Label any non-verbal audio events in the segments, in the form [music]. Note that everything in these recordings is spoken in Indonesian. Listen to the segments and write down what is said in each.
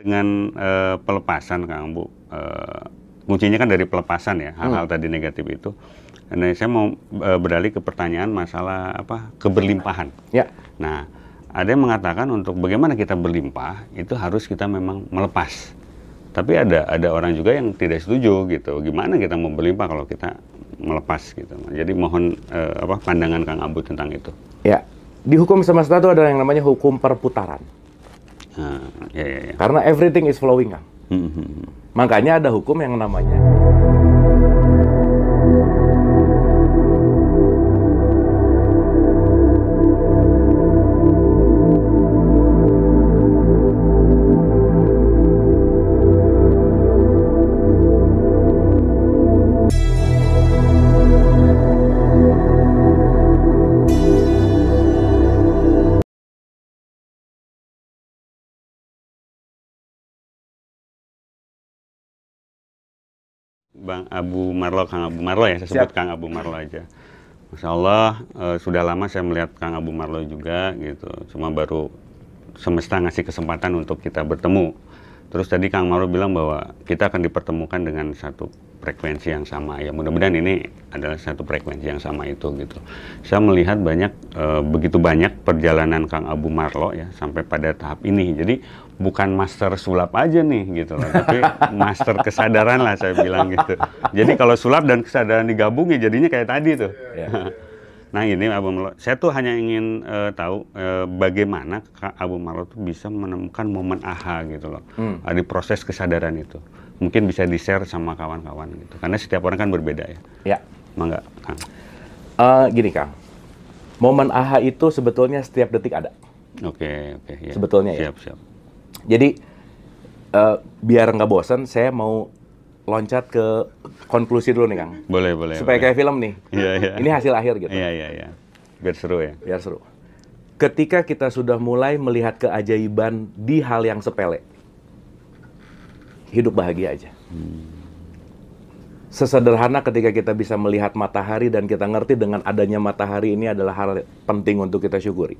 dengan uh, pelepasan Kang Bu, uh, kuncinya kan dari pelepasan ya hal-hal hmm. tadi negatif itu. Nah, saya mau uh, beralih ke pertanyaan masalah apa keberlimpahan. Ya. Nah, ada yang mengatakan untuk bagaimana kita berlimpah itu harus kita memang melepas. Tapi ada ada orang juga yang tidak setuju gitu. Gimana kita mau berlimpah kalau kita melepas gitu. Jadi mohon uh, apa pandangan Kang Abu tentang itu. Ya. Di hukum semesta itu ada yang namanya hukum perputaran. Ah, iya, iya, iya. Karena everything is flowing kan. Makanya ada hukum yang namanya. Bang Abu Marlo, Kang Abu Marlo ya, saya Siap. sebut Kang Abu Marlo aja. Masya Allah, e, eh, sudah lama saya melihat Kang Abu Marlo juga gitu. Cuma baru semesta ngasih kesempatan untuk kita bertemu. Terus tadi Kang Marlo bilang bahwa kita akan dipertemukan dengan satu frekuensi yang sama ya mudah-mudahan ini adalah satu frekuensi yang sama itu gitu saya melihat banyak e, begitu banyak perjalanan Kang Abu Marlo ya sampai pada tahap ini jadi bukan master sulap aja nih gitu loh tapi [laughs] master kesadaran lah saya bilang gitu jadi kalau sulap dan kesadaran digabung jadinya kayak tadi tuh iya, iya, iya. [laughs] Nah ini Abu Marlo, saya tuh hanya ingin e, tahu e, bagaimana Abu Marlo tuh bisa menemukan momen aha gitu loh hmm. di proses kesadaran itu mungkin bisa di share sama kawan-kawan gitu karena setiap orang kan berbeda ya ya mangga kang uh, gini kang momen aha itu sebetulnya setiap detik ada oke okay, oke okay, ya. sebetulnya siap, ya siap siap jadi uh, biar nggak bosan saya mau loncat ke konklusi dulu nih kang boleh boleh supaya boleh. kayak film nih Ya, ya. ini hasil akhir gitu iya ya, iya iya biar seru ya biar seru ketika kita sudah mulai melihat keajaiban di hal yang sepele hidup bahagia aja. Hmm. Sesederhana ketika kita bisa melihat matahari dan kita ngerti dengan adanya matahari ini adalah hal penting untuk kita syukuri.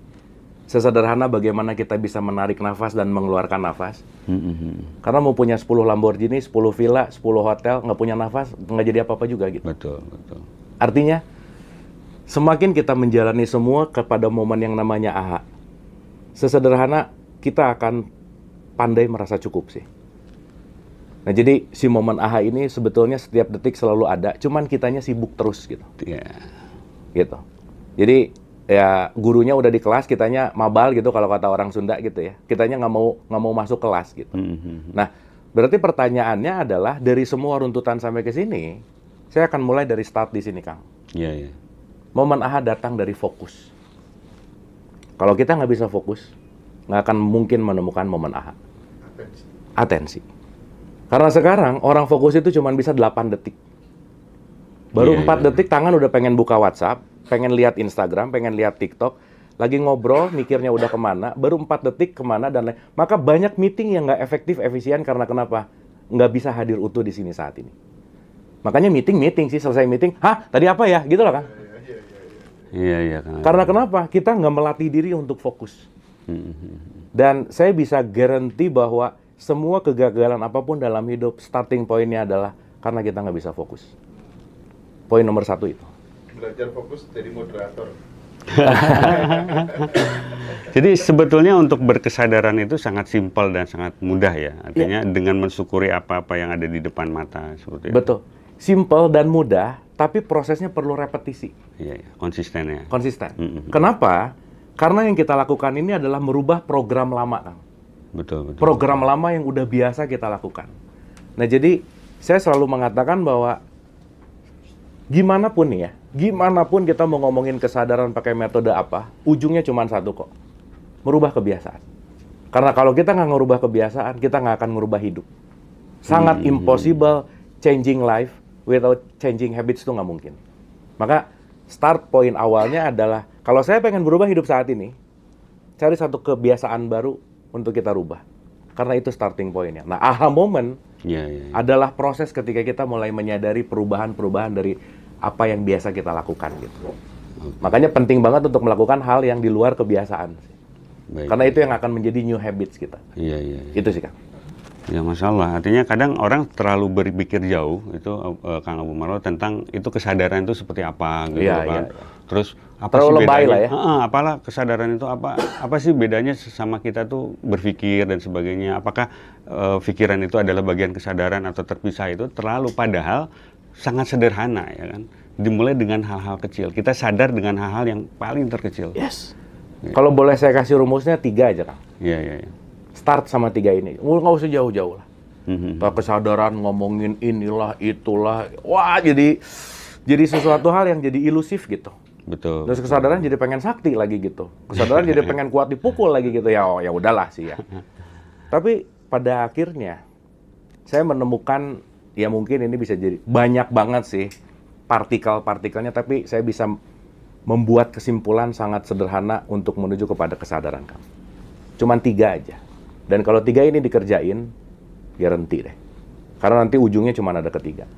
Sesederhana bagaimana kita bisa menarik nafas dan mengeluarkan nafas. Hmm. Karena mau punya 10 Lamborghini, 10 villa, 10 hotel, nggak punya nafas, nggak jadi apa-apa juga gitu. Betul, betul. Artinya, semakin kita menjalani semua kepada momen yang namanya aha, sesederhana kita akan pandai merasa cukup sih. Nah jadi si momen aha ini sebetulnya setiap detik selalu ada, cuman kitanya sibuk terus gitu. Yeah. Gitu. Jadi ya gurunya udah di kelas, kitanya mabal gitu kalau kata orang Sunda gitu ya. Kitanya nggak mau nggak mau masuk kelas gitu. Mm -hmm. Nah berarti pertanyaannya adalah dari semua runtutan sampai ke sini, saya akan mulai dari start di sini Kang. Iya. Yeah, yeah. Momen aha datang dari fokus. Kalau kita nggak bisa fokus, nggak akan mungkin menemukan momen aha. Atensi. Atensi karena sekarang orang fokus itu cuma bisa 8 detik. Baru yeah, 4 yeah. detik tangan udah pengen buka WhatsApp, pengen lihat Instagram, pengen lihat TikTok, lagi ngobrol, mikirnya udah kemana, baru 4 detik kemana dan lain. Maka banyak meeting yang nggak efektif, efisien karena kenapa? Nggak bisa hadir utuh di sini saat ini. Makanya meeting meeting sih selesai meeting, hah tadi apa ya? Gitu loh kan? Iya iya. Karena, iya, iya. karena kenapa? Kita nggak melatih diri untuk fokus. Hmm, hmm, hmm. Dan saya bisa garanti bahwa semua kegagalan apapun dalam hidup starting pointnya adalah karena kita nggak bisa fokus. Poin nomor satu itu. Belajar fokus jadi moderator. [laughs] Jadi sebetulnya untuk berkesadaran itu sangat simpel dan sangat mudah ya. Artinya ya. dengan mensyukuri apa-apa yang ada di depan mata seperti Betul. Simpel dan mudah, tapi prosesnya perlu repetisi. Iya, ya. konsisten ya. Konsisten. Mm -hmm. Kenapa? Karena yang kita lakukan ini adalah merubah program lama, Kang. Betul, betul. Program lama yang udah biasa kita lakukan. Nah, jadi saya selalu mengatakan bahwa gimana pun ya, gimana pun kita mau ngomongin kesadaran pakai metode apa, ujungnya cuma satu kok. Merubah kebiasaan. Karena kalau kita nggak ngerubah kebiasaan, kita nggak akan merubah hidup. Sangat hmm. impossible changing life without changing habits itu nggak mungkin. Maka start point awalnya adalah kalau saya pengen berubah hidup saat ini, cari satu kebiasaan baru untuk kita rubah. Karena itu starting pointnya. Nah, aha moment ya, ya, ya. adalah proses ketika kita mulai menyadari perubahan-perubahan dari apa yang biasa kita lakukan gitu. Makanya penting banget untuk melakukan hal yang di luar kebiasaan. Baik, Karena itu yang akan menjadi new habits kita. Iya, iya. Ya. Itu sih, Kang. Ya masalah. Artinya kadang orang terlalu berpikir jauh itu uh, Kang Abu Marwa tentang itu kesadaran itu seperti apa gitu ya, kan. Ya, ya terus apa terlalu sih lebay bedanya? lah ya. apalah kesadaran itu apa apa sih bedanya sama kita tuh berpikir dan sebagainya. Apakah uh, itu adalah bagian kesadaran atau terpisah itu terlalu padahal sangat sederhana ya kan. Dimulai dengan hal-hal kecil. Kita sadar dengan hal-hal yang paling terkecil. Yes. Ya. Kalau boleh saya kasih rumusnya tiga aja kan. Iya iya. Ya. Start sama tiga ini. Nggak usah jauh-jauh lah. Mm -hmm. hmm, hmm. Kesadaran ngomongin inilah itulah. Wah jadi jadi sesuatu hal yang jadi ilusif gitu. Betul. Terus kesadaran betul. jadi pengen sakti lagi gitu. Kesadaran jadi pengen kuat dipukul lagi gitu ya. Oh, ya udahlah sih ya. Tapi pada akhirnya saya menemukan ya mungkin ini bisa jadi banyak banget sih partikel-partikelnya tapi saya bisa membuat kesimpulan sangat sederhana untuk menuju kepada kesadaran kamu. Cuman tiga aja. Dan kalau tiga ini dikerjain, ya renti deh. Karena nanti ujungnya cuma ada ketiga.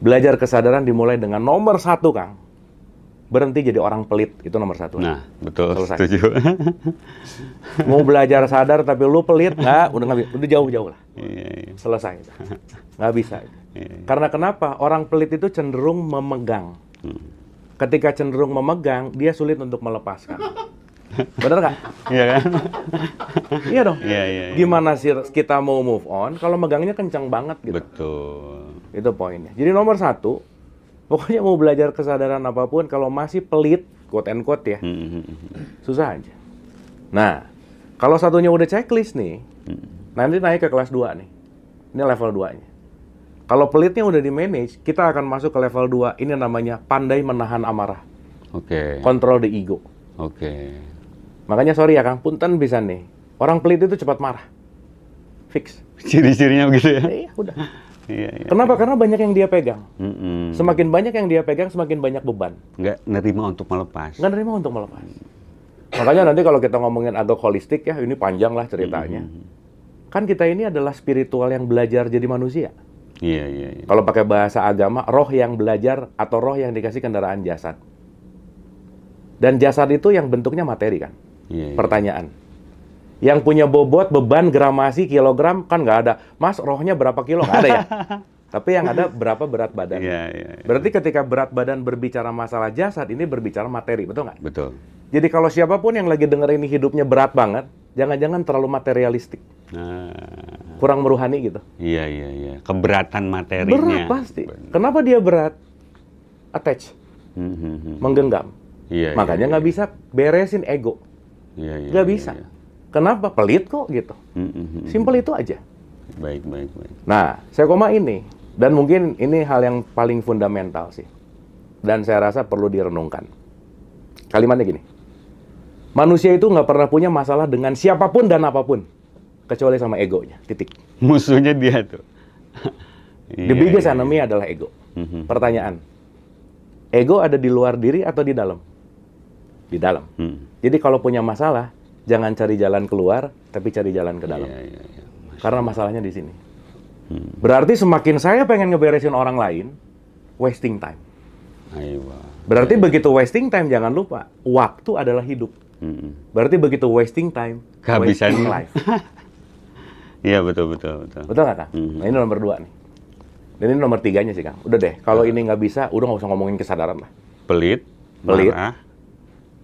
Belajar kesadaran dimulai dengan nomor satu, Kang berhenti jadi orang pelit itu nomor satu. Nah, betul. Selesai. Setuju. [laughs] Mau belajar sadar tapi lu pelit nggak? Udah nggak, udah jauh-jauh lah. Iya, iya. Selesai. Nggak bisa. Iya, iya. Karena kenapa? Orang pelit itu cenderung memegang. Hmm. Ketika cenderung memegang, dia sulit untuk melepaskan. Bener nggak? Iya kan? iya dong. Iya, iya, iya. Gimana sih kita mau move on kalau megangnya kencang banget gitu? Betul. Itu poinnya. Jadi nomor satu, Pokoknya mau belajar kesadaran apapun, kalau masih pelit, quote and quote ya, hmm, hmm, hmm, hmm. susah aja. Nah, kalau satunya udah checklist nih, hmm. nanti naik ke kelas 2 nih. Ini level 2-nya. Kalau pelitnya udah di manage, kita akan masuk ke level 2. Ini namanya pandai menahan amarah. Oke. Okay. Kontrol the ego. Oke. Okay. Makanya sorry ya Kang, punten bisa nih. Orang pelit itu cepat marah. Fix. Ciri-cirinya begitu ya? Iya, udah. Iya, iya, Kenapa? Karena banyak yang dia pegang. Mm -mm. Semakin banyak yang dia pegang, semakin banyak beban. Nggak nerima untuk melepas. Nggak nerima untuk melepas. Makanya nanti kalau kita ngomongin agak holistik ya, ini panjang lah ceritanya. Mm -hmm. Kan kita ini adalah spiritual yang belajar jadi manusia. Iya, iya, iya. Kalau pakai bahasa agama, roh yang belajar atau roh yang dikasih kendaraan jasad. Dan jasad itu yang bentuknya materi kan? Iya, iya. Pertanyaan. Yang punya bobot, beban, gramasi, kilogram kan nggak ada. Mas, rohnya berapa kilo? Nggak ada ya? [laughs] Tapi yang ada berapa berat badan. Yeah, yeah, yeah. Berarti ketika berat badan berbicara masalah jasad, ini berbicara materi, betul nggak? Betul. Jadi kalau siapapun yang lagi dengar ini hidupnya berat banget, jangan-jangan terlalu materialistik. Nah. Kurang meruhani gitu. Iya, iya, iya. Keberatan materinya. Berat pasti. Benar. Kenapa dia berat? Attach. Mm -hmm. Menggenggam. Iya, iya Makanya nggak yeah, yeah. bisa beresin ego. Iya, iya, nggak iya, bisa. yeah, yeah. Kenapa pelit kok gitu? Hmm, hmm, hmm, Simpel itu aja. Baik, baik, baik. Nah, saya koma ini dan mungkin ini hal yang paling fundamental sih. Dan saya rasa perlu direnungkan. Kalimatnya gini. Manusia itu nggak pernah punya masalah dengan siapapun dan apapun kecuali sama egonya. Titik. [laughs] Musuhnya dia tuh. [laughs] The biggest iya, iya enemy iya. adalah ego. Mm-hmm. Pertanyaan. Ego ada di luar diri atau di dalam? Di dalam. Mm. Jadi kalau punya masalah, jangan cari jalan keluar, tapi cari jalan ke iya, dalam. Ya, ya, ya. Karena masalahnya di sini. Hmm. Berarti semakin saya pengen ngeberesin orang lain, wasting time. Berarti begitu wasting time, jangan lupa, waktu adalah hidup. Hmm. Berarti begitu wasting time, kehabisan wasting life. [laughs] Iya betul betul betul. Betul nggak kak? Hmm. Nah, ini nomor dua nih. Dan ini nomor tiganya sih kang. Udah deh, kalau nah. ini nggak bisa, udah nggak usah ngomongin kesadaran lah. Pelit, pelit,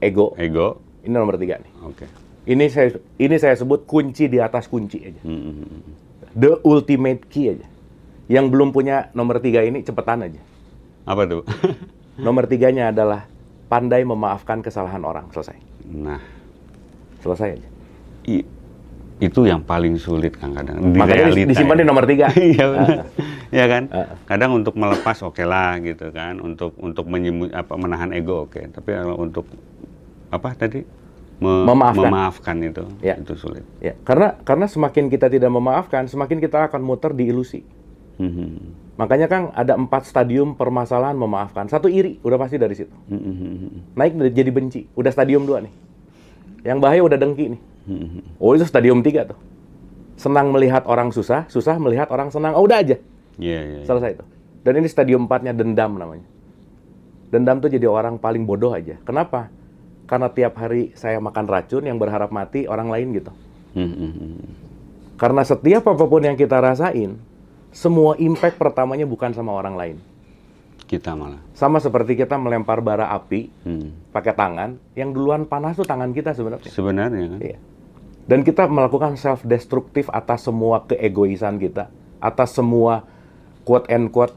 ego, ego. Ini nomor tiga nih. Oke. Okay. Ini saya ini saya sebut kunci di atas kunci aja. Hmm, hmm, hmm, hmm. The ultimate key aja. Yang belum punya nomor tiga ini cepetan aja. Apa tuh? [laughs] nomor tiganya adalah pandai memaafkan kesalahan orang. Selesai. Nah, selesai aja. I, itu yang paling sulit kang kadang di Makanya realita disimpan ya. di nomor tiga [laughs] iya uh. ya kan ah. kadang untuk melepas oke okay lah gitu kan untuk untuk menyimu, apa menahan ego oke okay. tapi kalau untuk apa tadi me memaafkan. memaafkan itu ya. itu sulit ya. karena karena semakin kita tidak memaafkan semakin kita akan muter di ilusi hmm. makanya kang ada empat stadium permasalahan memaafkan satu iri udah pasti dari situ hmm. naik jadi benci udah stadium dua nih yang bahaya udah dengki nih hmm. oh itu stadium tiga tuh senang melihat orang susah susah melihat orang senang oh udah aja yeah, yeah, yeah. selesai itu dan ini stadium empatnya dendam namanya dendam tuh jadi orang paling bodoh aja kenapa karena tiap hari saya makan racun yang berharap mati orang lain gitu. Hmm, hmm, hmm, karena setiap apapun yang kita rasain, semua impact pertamanya bukan sama orang lain. Kita malah. Sama seperti kita melempar bara api hmm. pakai tangan, yang duluan panas tuh tangan kita sebenarnya. Sebenarnya kan. Iya. Dan kita melakukan self destructive atas semua keegoisan kita, atas semua quote and quote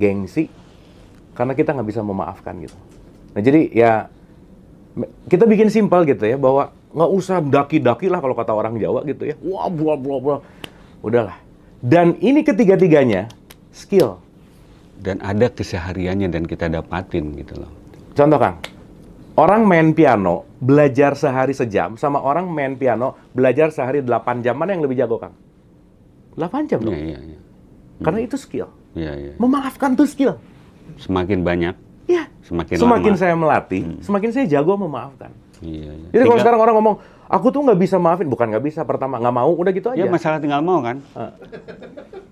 gengsi, karena kita nggak bisa memaafkan gitu. Nah jadi ya kita bikin simpel gitu ya bahwa nggak usah daki-daki lah kalau kata orang Jawa gitu ya. Wah, buah buah bla. Udahlah. Dan ini ketiga-tiganya skill. Dan ada kesehariannya dan kita dapatin gitu loh. Contoh Kang, orang main piano belajar sehari sejam sama orang main piano belajar sehari delapan jam mana yang lebih jago Kang? delapan jam iya, dong. Iya, iya, iya. Karena hmm. itu skill. Iya, iya. Memaafkan tuh skill. Semakin banyak Ya. Semakin semakin saya melatih, hmm. semakin saya jago memaafkan. Iya. iya. Jadi kalau sekarang orang ngomong, aku tuh nggak bisa maafin, bukan nggak bisa. Pertama nggak mau, udah gitu ya, aja. Ya masalah tinggal mau kan. Uh.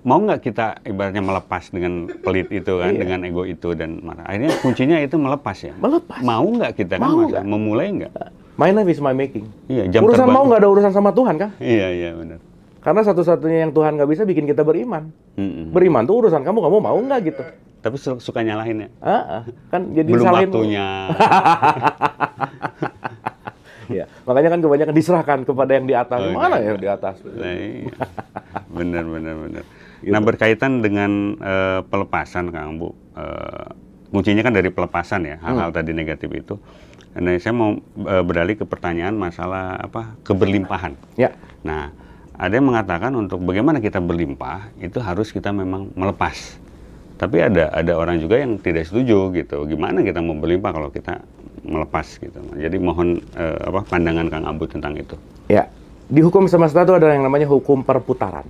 Mau nggak kita ibaratnya melepas dengan pelit itu kan, iya. dengan ego itu dan marah. Akhirnya kuncinya itu melepas ya. Melepas. Mau nggak kita kan, mau kan? Gak? Memulai nggak? Ah. My life is my making. Iya. Jam urusan terbang. mau nggak ada urusan sama Tuhan kan? Iya iya benar. Karena satu-satunya yang Tuhan nggak bisa bikin kita beriman. Mm -hmm. Beriman tuh urusan kamu, kamu mau nggak gitu. Tapi suka nyalahin ya? Uh, uh. Kan [laughs] jadi Belum salin. waktunya. [laughs] ya. Makanya kan kebanyakan diserahkan kepada yang di atas. Oh, Mana ya di atas? Nah, iya. [laughs] bener, bener, bener. Gitu. Nah berkaitan dengan uh, pelepasan Kang Bu, uh, kuncinya kan dari pelepasan ya, hal-hal hmm. tadi negatif itu. Nah saya mau uh, beralih ke pertanyaan masalah apa keberlimpahan. Ya. Nah ada yang mengatakan untuk bagaimana kita berlimpah itu harus kita memang melepas tapi ada ada orang juga yang tidak setuju gitu gimana kita mau berlimpah kalau kita melepas gitu jadi mohon eh, apa pandangan kang Abu tentang itu ya di hukum semesta itu ada yang namanya hukum perputaran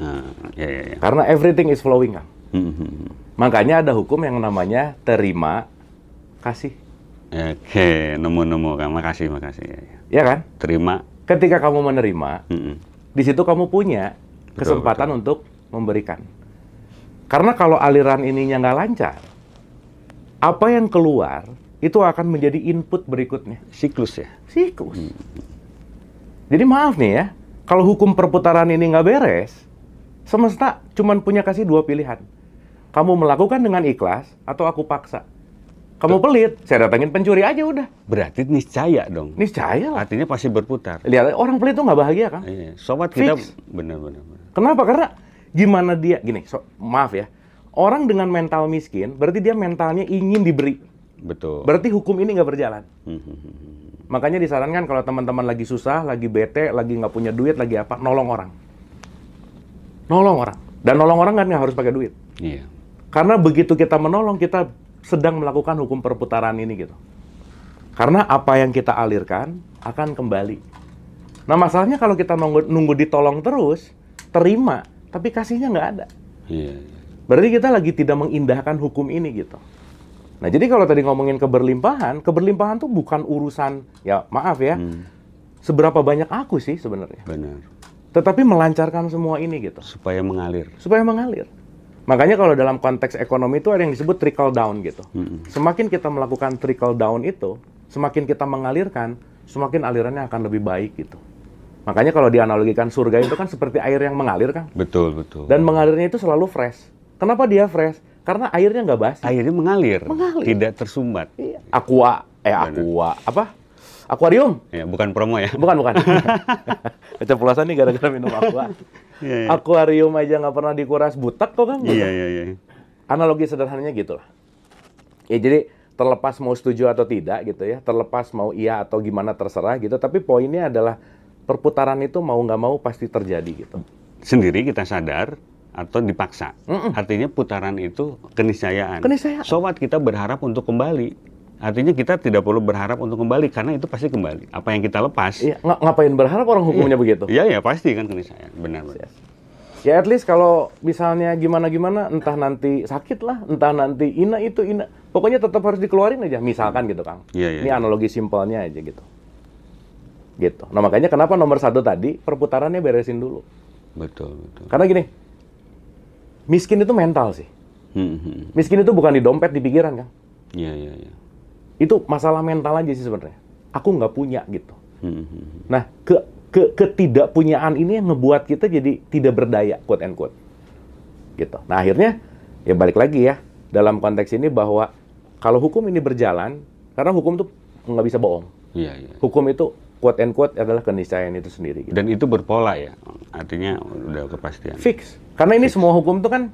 uh, ya, ya, ya. karena everything is flowing kan hmm, hmm, hmm. makanya ada hukum yang namanya terima kasih oke okay. nemu nemu kang makasih makasih ya, ya. ya kan terima ketika kamu menerima hmm, hmm. di situ kamu punya kesempatan betul, betul. untuk memberikan karena kalau aliran ininya nggak lancar, apa yang keluar itu akan menjadi input berikutnya. Siklus ya? Siklus. Hmm. Jadi maaf nih ya, kalau hukum perputaran ini nggak beres, semesta cuma punya kasih dua pilihan. Kamu melakukan dengan ikhlas atau aku paksa. Kamu pelit, saya datangin pencuri aja udah. Berarti niscaya dong. Niscaya lah. Artinya pasti berputar. Lihat, orang pelit tuh nggak bahagia kan? Iya. Sobat kita benar-benar. Kenapa? Karena gimana dia gini so, maaf ya orang dengan mental miskin berarti dia mentalnya ingin diberi betul berarti hukum ini nggak berjalan hmm, hmm, hmm, makanya disarankan kalau teman-teman lagi susah lagi bete lagi nggak punya duit lagi apa nolong orang nolong orang dan nolong orang kan nggak harus pakai duit iya. karena begitu kita menolong kita sedang melakukan hukum perputaran ini gitu karena apa yang kita alirkan akan kembali. Nah masalahnya kalau kita nunggu, nunggu ditolong terus, terima tapi kasihnya nggak ada. Iya, iya. Berarti kita lagi tidak mengindahkan hukum ini gitu. Nah, jadi kalau tadi ngomongin keberlimpahan, keberlimpahan tuh bukan urusan ya maaf ya. Hmm. Seberapa banyak aku sih sebenarnya. Benar. Tetapi melancarkan semua ini gitu. Supaya mengalir. Supaya mengalir. Makanya kalau dalam konteks ekonomi itu ada yang disebut trickle down gitu. Hmm. Semakin kita melakukan trickle down itu, semakin kita mengalirkan, semakin alirannya akan lebih baik gitu. Makanya kalau dianalogikan surga itu kan seperti air yang mengalir kan. Betul betul. Dan mengalirnya itu selalu fresh. Kenapa dia fresh? Karena airnya nggak basi. Airnya mengalir. Mengalir. Tidak tersumbat. Iya. Aqua, eh Benar. aqua apa? Aquarium? Ya, bukan promo ya. Bukan bukan. [laughs] Keceplosan nih gara-gara minum aqua. [laughs] yeah, yeah. Akuarium aja nggak pernah dikuras butek kok kan? Iya iya iya. Analogi sederhananya gitu lah. Ya jadi terlepas mau setuju atau tidak gitu ya, terlepas mau iya atau gimana terserah gitu. Tapi poinnya adalah perputaran itu mau nggak mau pasti terjadi gitu. Sendiri kita sadar atau dipaksa. Mm -mm. Artinya putaran itu keniscayaan. Keniscayaan. So kita berharap untuk kembali. Artinya kita tidak perlu berharap untuk kembali karena itu pasti kembali. Apa yang kita lepas? Iya, ng ngapain berharap orang hukumnya iya. begitu? Iya ya pasti kan keniscayaan, benar. Yes. Ya at least kalau misalnya gimana-gimana, entah nanti sakit lah, entah nanti ina itu ina, pokoknya tetap harus dikeluarin aja. Misalkan gitu kang. Iya, iya, Ini iya. analogi simpelnya aja gitu gitu. Nah makanya kenapa nomor satu tadi perputarannya beresin dulu. Betul betul. Karena gini, miskin itu mental sih. Hmm, hmm, hmm. Miskin itu bukan di dompet di pikiran kan? Iya iya iya. Itu masalah mental aja sih sebenarnya. Aku nggak punya gitu. Nah ke ke ketidakpunyaan ini yang ngebuat kita jadi tidak berdaya quote and quote gitu. Nah akhirnya ya balik lagi ya dalam konteks ini bahwa kalau hukum ini berjalan karena hukum tuh nggak bisa bohong. Iya, iya. Hukum itu quote and quote adalah keniscayaan itu sendiri. Gitu. Dan itu berpola ya, artinya udah kepastian. Fix, karena ini Fix. semua hukum itu kan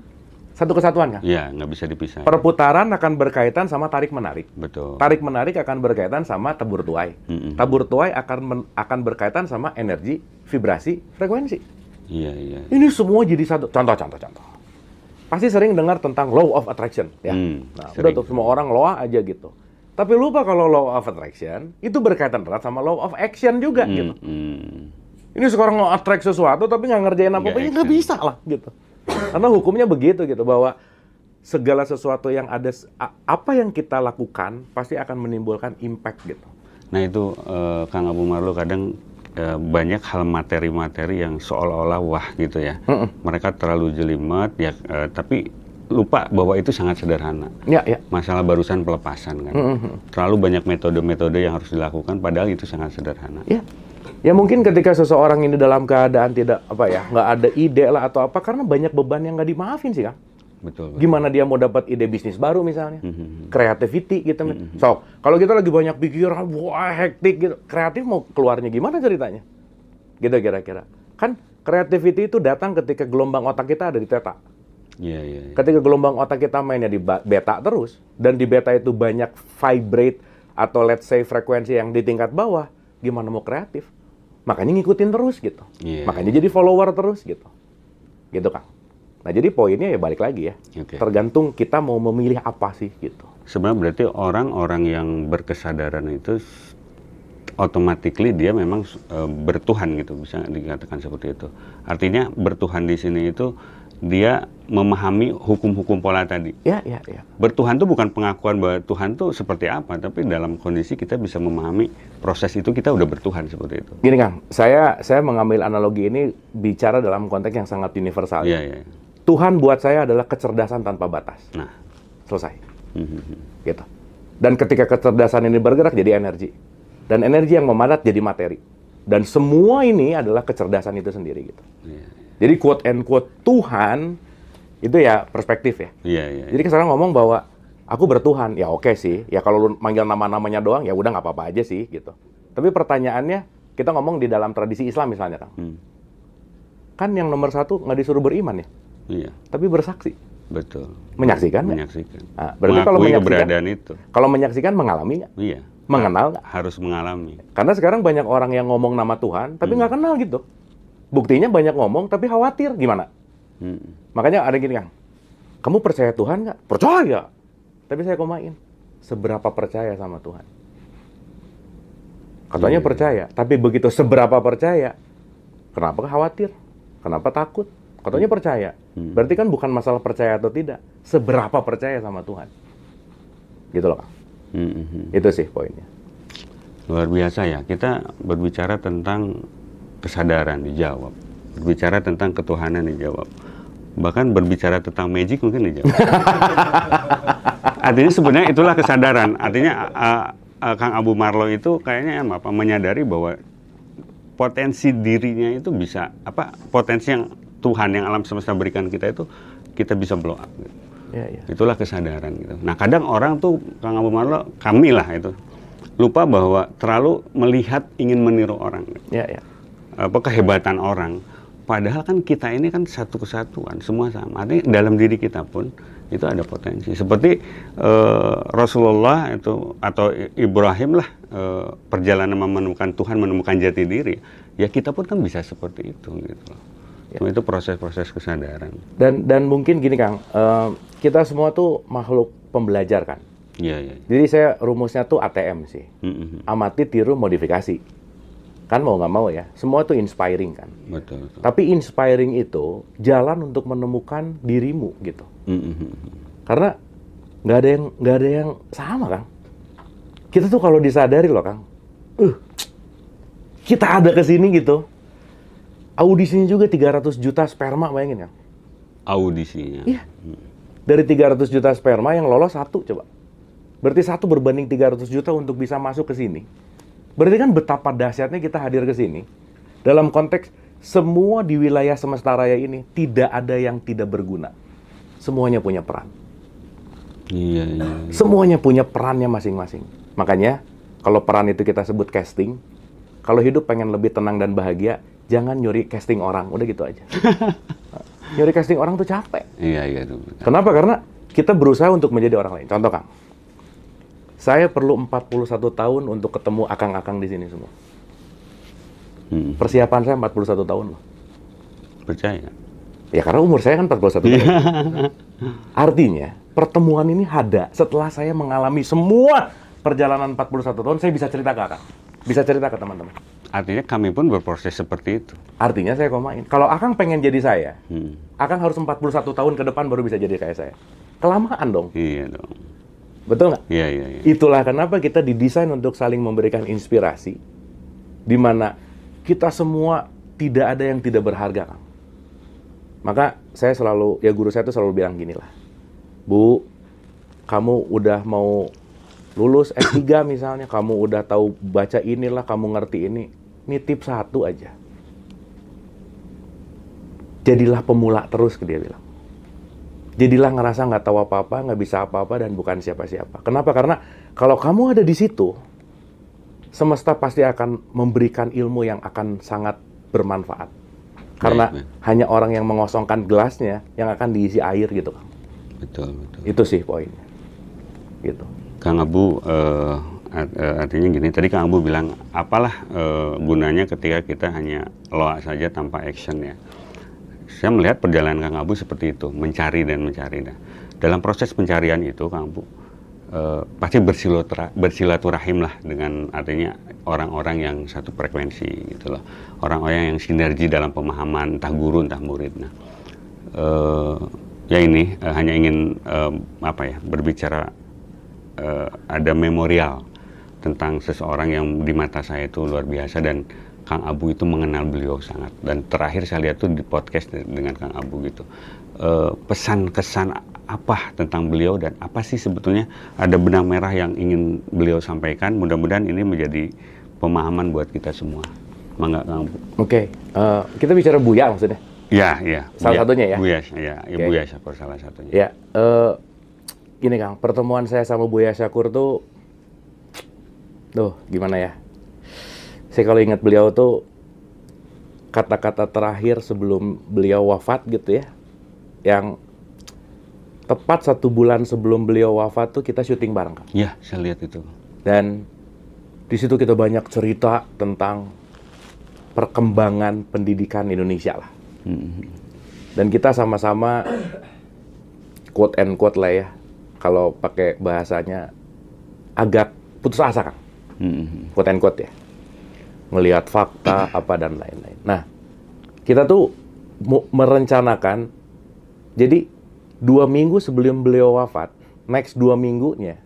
satu kesatuan kan? Iya, nggak bisa dipisah. Perputaran akan berkaitan sama tarik menarik. Betul. Tarik menarik akan berkaitan sama tabur tuai. Mm -hmm. Tabur tuai akan akan berkaitan sama energi, vibrasi, frekuensi. Iya iya. Ini semua jadi satu. Contoh contoh contoh. Pasti sering dengar tentang law of attraction ya. Hmm, nah, udah tuh semua orang loa aja gitu. Tapi lupa kalau law of attraction itu berkaitan erat sama law of action juga hmm, gitu. Hmm. Ini sekarang mau attract sesuatu tapi nggak ngerjain apa-apa ya nggak bisa lah gitu. Karena hukumnya begitu gitu bahwa segala sesuatu yang ada apa yang kita lakukan pasti akan menimbulkan impact gitu. Nah itu eh, Kang Abu Marlo kadang eh, banyak hal materi-materi yang seolah-olah wah gitu ya. Mm -mm. Mereka terlalu jelimet ya eh, tapi lupa bahwa itu sangat sederhana. Ya, ya. Masalah barusan pelepasan kan. Mm -hmm. Terlalu banyak metode-metode yang harus dilakukan padahal itu sangat sederhana. Ya. Ya mungkin ketika seseorang ini dalam keadaan tidak apa ya, nggak ada ide lah atau apa karena banyak beban yang nggak dimaafin sih kan. Betul, betul. Gimana dia mau dapat ide bisnis baru misalnya, mm-hmm. mm-hmm. gitu. Kan. Mm-hmm. So kalau kita lagi banyak pikiran, wah hektik gitu, kreatif mau keluarnya gimana ceritanya? Gitu kira-kira. Kan kreativiti itu datang ketika gelombang otak kita ada di tetak. Yeah, yeah, yeah. Ketika gelombang otak kita mainnya di beta terus dan di beta itu banyak vibrate atau let's say frekuensi yang di tingkat bawah, gimana mau kreatif? Makanya ngikutin terus gitu. Yeah. Makanya jadi follower terus gitu. Gitu kan. Nah jadi poinnya ya balik lagi ya. Okay. Tergantung kita mau memilih apa sih gitu. Sebenarnya berarti orang-orang yang berkesadaran itu otomatikly dia memang e, bertuhan gitu bisa dikatakan seperti itu. Artinya bertuhan di sini itu dia memahami hukum-hukum pola tadi. Ya, ya, ya. Bertuhan itu bukan pengakuan bahwa Tuhan tuh seperti apa, tapi dalam kondisi kita bisa memahami proses itu kita udah bertuhan seperti itu. Gini Kang, saya saya mengambil analogi ini bicara dalam konteks yang sangat universal. Ya, ya. Tuhan buat saya adalah kecerdasan tanpa batas. Nah, selesai. Mm-hmm. Gitu. Dan ketika kecerdasan ini bergerak jadi energi. Dan energi yang memadat jadi materi. Dan semua ini adalah kecerdasan itu sendiri gitu. Ya jadi quote and quote Tuhan itu ya perspektif ya. Iya, iya. Jadi iya. Kan sekarang ngomong bahwa aku bertuhan, ya oke sih. Ya kalau lu manggil nama-namanya doang ya udah nggak apa-apa aja sih gitu. Tapi pertanyaannya kita ngomong di dalam tradisi Islam misalnya kan. Hmm. Kan yang nomor satu nggak disuruh beriman ya. Iya. Tapi bersaksi. Betul. Menyaksikan. Menyaksikan. Ya? Nah, berarti kalau menyaksikan itu. Kalau menyaksikan mengalami nggak? Iya. Mengenal nggak? Harus mengalami. Karena sekarang banyak orang yang ngomong nama Tuhan tapi hmm. nggak hmm. kenal gitu. Buktinya banyak ngomong tapi khawatir gimana? Hmm. Makanya ada gini Kang, kamu percaya Tuhan nggak? Percaya. Tapi saya komain, seberapa percaya sama Tuhan? Katanya hmm. percaya, tapi begitu seberapa percaya, kenapa khawatir? Kenapa takut? Katanya hmm. percaya. Hmm. Berarti kan bukan masalah percaya atau tidak, seberapa percaya sama Tuhan. Gitu loh, hmm, hmm, hmm. Itu sih poinnya. Luar biasa ya. Kita berbicara tentang kesadaran dijawab berbicara tentang ketuhanan dijawab bahkan berbicara tentang magic mungkin dijawab [laughs] artinya sebenarnya itulah kesadaran artinya uh, uh, Kang Abu Marlo itu kayaknya apa menyadari bahwa potensi dirinya itu bisa apa potensi yang Tuhan yang alam semesta berikan kita itu kita bisa blow up gitu. ya, ya. itulah kesadaran gitu nah kadang orang tuh Kang Abu Marlo kami lah itu lupa bahwa terlalu melihat ingin meniru orang gitu. ya, ya apa kehebatan orang. Padahal kan kita ini kan satu kesatuan, semua sama. Artinya dalam diri kita pun itu ada potensi. Seperti uh, Rasulullah itu atau Ibrahim lah uh, perjalanan menemukan Tuhan, menemukan jati diri. Ya kita pun kan bisa seperti itu gitu loh. Ya. Itu proses-proses kesadaran. Dan dan mungkin gini Kang, uh, kita semua tuh makhluk pembelajar kan. Iya, iya. iya. Jadi saya rumusnya tuh ATM sih. Mm -hmm. Amati, tiru, modifikasi kan mau nggak mau ya semua itu inspiring kan betul, betul. tapi inspiring itu jalan untuk menemukan dirimu gitu mm-hmm. karena nggak ada yang nggak ada yang sama kan kita tuh kalau disadari loh kang uh, kita ada ke sini gitu audisinya juga 300 juta sperma bayangin ya, audisinya iya dari 300 juta sperma yang lolos satu coba berarti satu berbanding 300 juta untuk bisa masuk ke sini Berarti kan betapa dahsyatnya kita hadir ke sini dalam konteks semua di wilayah semesta raya ini tidak ada yang tidak berguna. Semuanya punya peran. Iya, iya, iya. Semuanya punya perannya masing-masing. Makanya kalau peran itu kita sebut casting, kalau hidup pengen lebih tenang dan bahagia, jangan nyuri casting orang. Udah gitu aja. [laughs] nyuri casting orang tuh capek. Iya, iya. Itu Kenapa? Karena kita berusaha untuk menjadi orang lain. Contoh Kang, saya perlu 41 tahun untuk ketemu akang-akang di sini semua. Hmm. Persiapan saya 41 tahun loh. Percaya? Ya karena umur saya kan 41 tahun. [laughs] Artinya, pertemuan ini ada. Setelah saya mengalami semua perjalanan 41 tahun, saya bisa cerita ke akang. Bisa cerita ke teman-teman. Artinya kami pun berproses seperti itu. Artinya saya komain. Kalau Akang pengen jadi saya, hmm. Akang harus 41 tahun ke depan baru bisa jadi kayak saya. Kelamaan dong. Iya dong. Betul nggak? Iya, iya, iya. Itulah kenapa kita didesain untuk saling memberikan inspirasi, di mana kita semua tidak ada yang tidak berharga, Kang. Maka saya selalu, ya guru saya itu selalu bilang gini lah, Bu, kamu udah mau lulus S3 [coughs] misalnya, kamu udah tahu baca inilah, kamu ngerti ini, ini nitip satu aja. Jadilah pemula terus, dia bilang jadilah ngerasa nggak tahu apa-apa, nggak bisa apa-apa, dan bukan siapa-siapa. Kenapa? Karena kalau kamu ada di situ, semesta pasti akan memberikan ilmu yang akan sangat bermanfaat. Karena baik. hanya orang yang mengosongkan gelasnya yang akan diisi air gitu. Betul, betul. Itu sih poinnya. Gitu. Kang Abu, uh, artinya gini, tadi Kang Abu bilang, apalah uh, gunanya ketika kita hanya loa saja tanpa action ya saya melihat perjalanan Kang Abu seperti itu, mencari dan mencari. Nah, dalam proses pencarian itu, Kang Abu eh, pasti bersilaturahim lah dengan artinya orang-orang yang satu frekuensi gitu loh, orang-orang yang sinergi dalam pemahaman entah guru entah murid. Nah, eh, ya ini eh, hanya ingin eh, apa ya berbicara eh, ada memorial tentang seseorang yang di mata saya itu luar biasa dan Kang Abu itu mengenal beliau sangat dan terakhir saya lihat tuh di podcast dengan Kang Abu gitu eh, pesan kesan apa tentang beliau dan apa sih sebetulnya ada benang merah yang ingin beliau sampaikan mudah-mudahan ini menjadi pemahaman buat kita semua mangga Kang Abu oke okay. uh, eh, kita bicara Buya maksudnya ya ya salah Buya, satunya ya Buya ya, ya okay. Buya Syakur salah satunya ya uh, eh, ini Kang pertemuan saya sama Buya Syakur tuh tuh gimana ya saya kalau ingat beliau tuh kata-kata terakhir sebelum beliau wafat gitu ya, yang tepat satu bulan sebelum beliau wafat tuh kita syuting bareng kan? Iya, saya lihat itu. Dan di situ kita banyak cerita tentang perkembangan pendidikan Indonesia lah. Hmm. Dan kita sama-sama quote and quote lah ya, kalau pakai bahasanya agak putus asa kan? Hmm. Quote and quote ya ngelihat fakta apa dan lain-lain. Nah, kita tuh merencanakan. Jadi dua minggu sebelum beliau wafat, next dua minggunya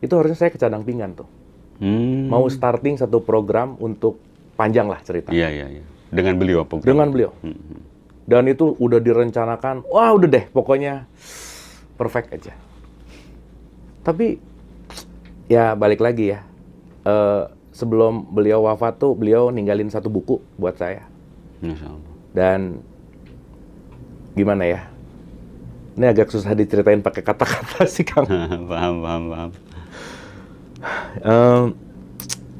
itu harusnya saya ke Cadang Pingan tuh. Hmm. Mau starting satu program untuk panjang lah cerita. Iya iya iya. Dengan beliau program. Dengan beliau. Hmm, hmm. Dan itu udah direncanakan. Wah udah deh, pokoknya perfect aja. Tapi ya balik lagi ya. Uh, sebelum beliau wafat tuh beliau ninggalin satu buku buat saya. Dan gimana ya? Ini agak susah diceritain pakai kata-kata sih Kang. [laughs] paham, paham, paham. um,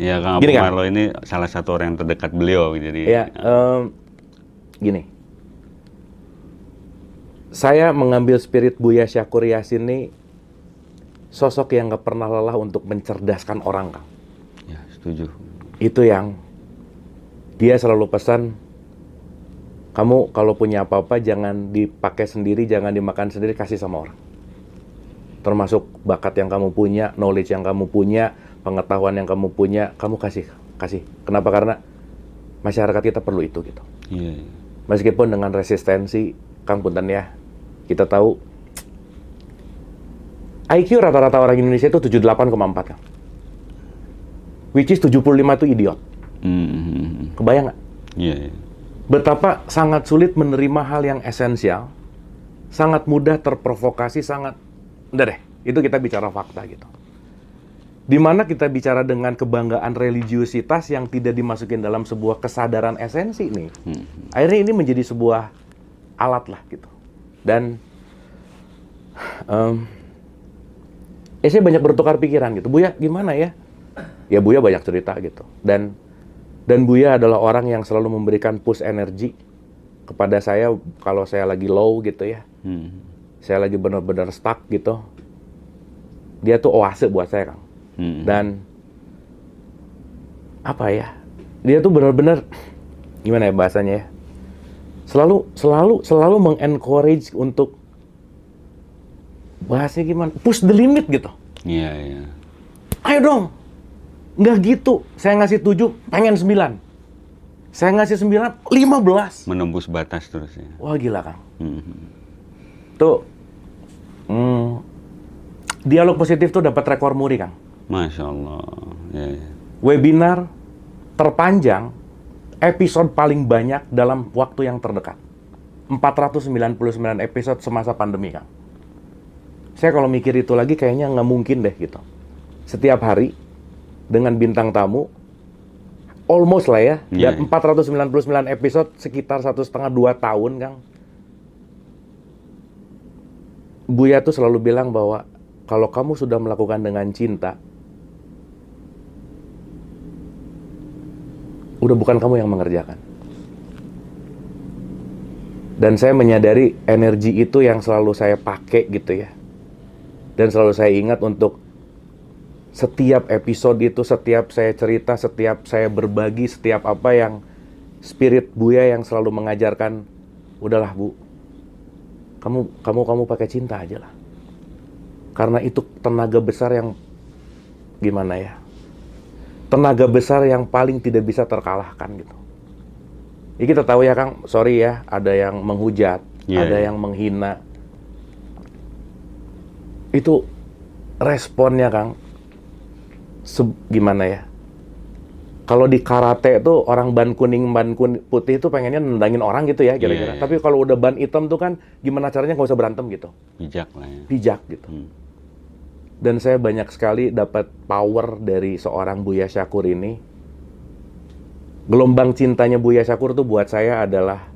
ya Kang Abu Marlo ini salah satu orang yang terdekat beliau gitu. jadi. Ya, um, gini. Saya mengambil spirit Buya Syakur Yasin ini sosok yang gak pernah lelah untuk mencerdaskan orang Kang setuju itu yang dia selalu pesan kamu kalau punya apa-apa jangan dipakai sendiri, jangan dimakan sendiri, kasih sama orang. Termasuk bakat yang kamu punya, knowledge yang kamu punya, pengetahuan yang kamu punya, kamu kasih, kasih. Kenapa? Karena masyarakat kita perlu itu gitu. Yeah. Iya. Meskipun dengan resistensi, Kang Punten ya, kita tahu IQ rata-rata orang Indonesia itu 78,4 Kang which is 75 itu idiot. Mm-hmm. Kebayang nggak? Yeah, yeah. Betapa sangat sulit menerima hal yang esensial, sangat mudah terprovokasi, sangat... Udah deh, itu kita bicara fakta gitu. Di mana kita bicara dengan kebanggaan religiusitas yang tidak dimasukin dalam sebuah kesadaran esensi nih. hmm Akhirnya ini menjadi sebuah alat lah gitu. Dan... Um, eh, saya banyak bertukar pikiran gitu. Bu ya, gimana ya? ya Buya banyak cerita gitu dan dan Buya adalah orang yang selalu memberikan push energi kepada saya kalau saya lagi low gitu ya hmm. saya lagi benar-benar stuck gitu dia tuh oase buat saya kang hmm. dan apa ya dia tuh benar-benar gimana ya bahasanya ya selalu selalu selalu mengencourage untuk bahasnya gimana push the limit gitu iya yeah, iya yeah. ayo dong Nggak gitu. Saya ngasih tujuh pengen sembilan Saya ngasih sembilan lima belas Menembus batas terus ya. Wah gila, Kang. Hmm. Tuh, hmm, dialog positif tuh dapat rekor muri, Kang. Masya Allah. Ya, ya. Webinar terpanjang, episode paling banyak dalam waktu yang terdekat. 499 episode semasa pandemi, Kang. Saya kalau mikir itu lagi kayaknya nggak mungkin deh gitu. Setiap hari dengan bintang tamu almost lah ya yeah. dan 499 episode sekitar satu setengah dua tahun Kang Buya tuh selalu bilang bahwa kalau kamu sudah melakukan dengan cinta udah bukan kamu yang mengerjakan dan saya menyadari energi itu yang selalu saya pakai gitu ya dan selalu saya ingat untuk setiap episode itu, setiap saya cerita, setiap saya berbagi, setiap apa yang spirit Buya yang selalu mengajarkan, udahlah Bu, kamu kamu kamu pakai cinta aja lah. Karena itu tenaga besar yang gimana ya? Tenaga besar yang paling tidak bisa terkalahkan gitu. Ya kita tahu ya Kang, sorry ya, ada yang menghujat, yeah. ada iya. yang menghina. Itu responnya Kang, gimana ya? Kalau di karate tuh orang ban kuning, ban kun putih itu pengennya nendangin orang gitu ya kira-kira. Yeah, yeah. Tapi iya. kalau udah ban hitam tuh kan gimana caranya nggak usah berantem gitu. Pijak lah ya. Pijak gitu. Hmm. Dan saya banyak sekali dapat power dari seorang Buya Syakur ini. Gelombang cintanya Buya Syakur tuh buat saya adalah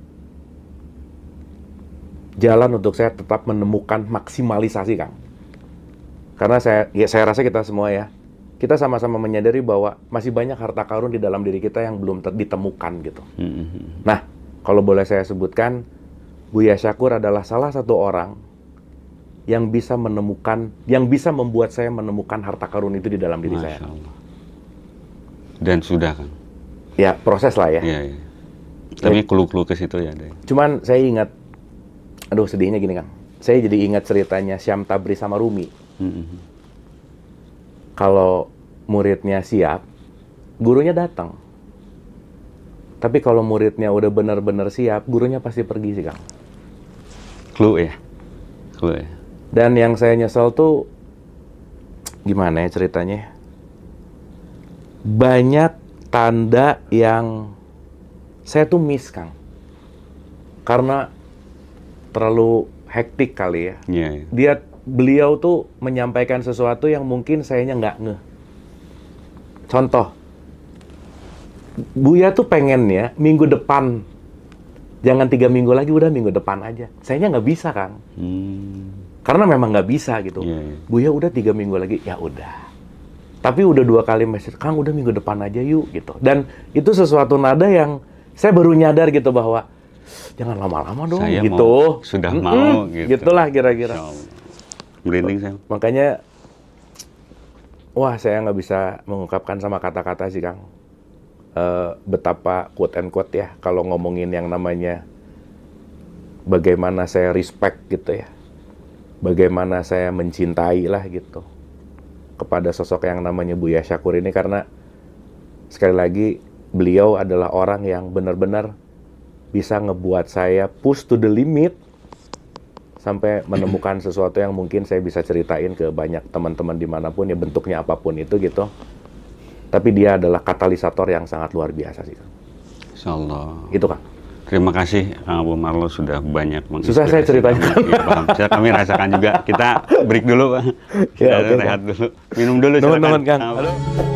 jalan untuk saya tetap menemukan maksimalisasi Kang. Karena saya ya saya rasa kita semua ya kita sama-sama menyadari bahwa masih banyak harta karun di dalam diri kita yang belum ditemukan gitu. Mm-hmm. Nah, kalau boleh saya sebutkan, Buya Syakur adalah salah satu orang yang bisa menemukan, yang bisa membuat saya menemukan harta karun itu di dalam diri Masya saya. Allah. Dan sudah kan? Ya, proses lah ya. Iya, iya. ya, ya. Tapi kelu-kelu ke situ ya. Deh. Cuman saya ingat, aduh sedihnya gini kan. saya jadi ingat ceritanya Syam Tabri sama Rumi. Mm-hmm kalau muridnya siap, gurunya datang. Tapi kalau muridnya udah benar-benar siap, gurunya pasti pergi sih, Kang. Clue ya. Clue ya. Dan yang saya nyesel tuh gimana ya ceritanya? Banyak tanda yang saya tuh miss, Kang. Karena terlalu hektik kali ya. Yeah, yeah. Dia beliau tuh menyampaikan sesuatu yang mungkin sayanya nggak ngeh. Contoh, Buya tuh pengen ya minggu depan, jangan tiga minggu lagi udah minggu depan aja. Sayanya nggak bisa kan? Hmm. Karena memang nggak bisa gitu. Yeah. Iya. Buya udah tiga minggu lagi, ya udah tapi udah dua kali message Kang udah minggu depan aja yuk gitu dan itu sesuatu nada yang saya baru nyadar gitu bahwa jangan lama-lama dong saya gitu mau, sudah mm -mm, mau gitu gitulah kira-kira merinding saya. Makanya, wah saya nggak bisa mengungkapkan sama kata-kata sih Kang. Uh, betapa quote and quote ya, kalau ngomongin yang namanya bagaimana saya respect gitu ya. Bagaimana saya mencintai lah gitu. Kepada sosok yang namanya Buya Syakur ini karena sekali lagi beliau adalah orang yang benar-benar bisa ngebuat saya push to the limit sampai menemukan [clears throat] sesuatu yang mungkin saya bisa ceritain ke banyak teman-teman dimanapun ya bentuknya apapun itu gitu tapi dia adalah katalisator yang sangat luar biasa sih Insya Allah itu kan Terima kasih Bu Marlo sudah banyak Susah saya ceritain. Kami, ya, Saya kami rasakan juga. Kita break dulu, Pak. Ya, Kita ya, okay, rehat kan. dulu. Minum dulu. Teman-teman, Kang. Halo.